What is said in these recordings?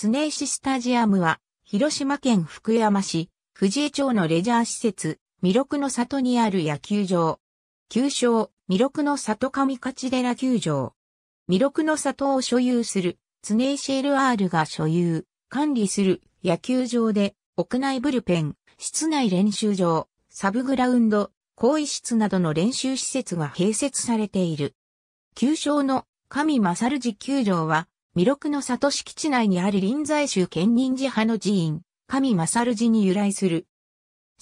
常石スタジアムは、広島県福山市、藤江町のレジャー施設、弥勒の里にある野球場。旧称、弥勒の里上勝寺球場。弥勒の里を所有する、常石 LR が所有、管理する野球場で、屋内ブルペン、室内練習場、サブグラウンド、更衣室などの練習施設が併設されている。旧称の神勝寺球場は、魅力の里敷地内にある臨済州県仁事派の寺院、神勝寺に由来する。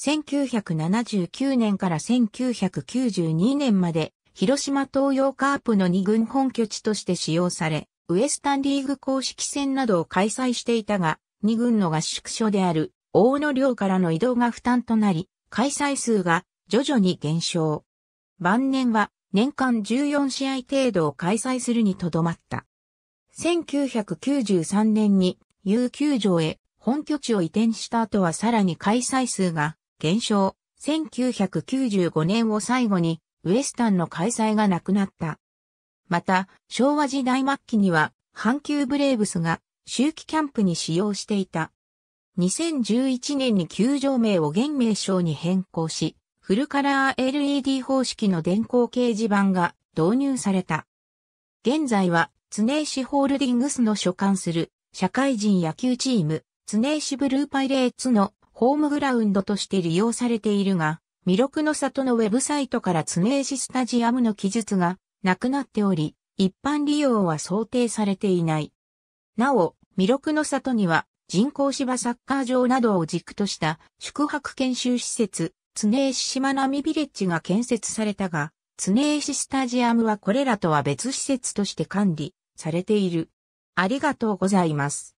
1979年から1992年まで、広島東洋カープの二軍本拠地として使用され、ウエスタンリーグ公式戦などを開催していたが、二軍の合宿所である大野寮からの移動が負担となり、開催数が徐々に減少。晩年は年間14試合程度を開催するにとどまった。1993年に U 球場へ本拠地を移転した後はさらに開催数が減少。1995年を最後にウエスタンの開催がなくなった。また、昭和時代末期には阪急ブレーブスが周期キャンプに使用していた。2011年に球場名を現名称に変更し、フルカラー LED 方式の電光掲示板が導入された。現在は常石ホールディングスの所管する社会人野球チーム、常石ブルーパイレーツのホームグラウンドとして利用されているが、魅力の里のウェブサイトから常石スタジアムの記述がなくなっており、一般利用は想定されていない。なお、魅力の里には人工芝サッカー場などを軸とした宿泊研修施設、常石島並ビレッジが建設されたが、常石スタジアムはこれらとは別施設として管理、されている。ありがとうございます。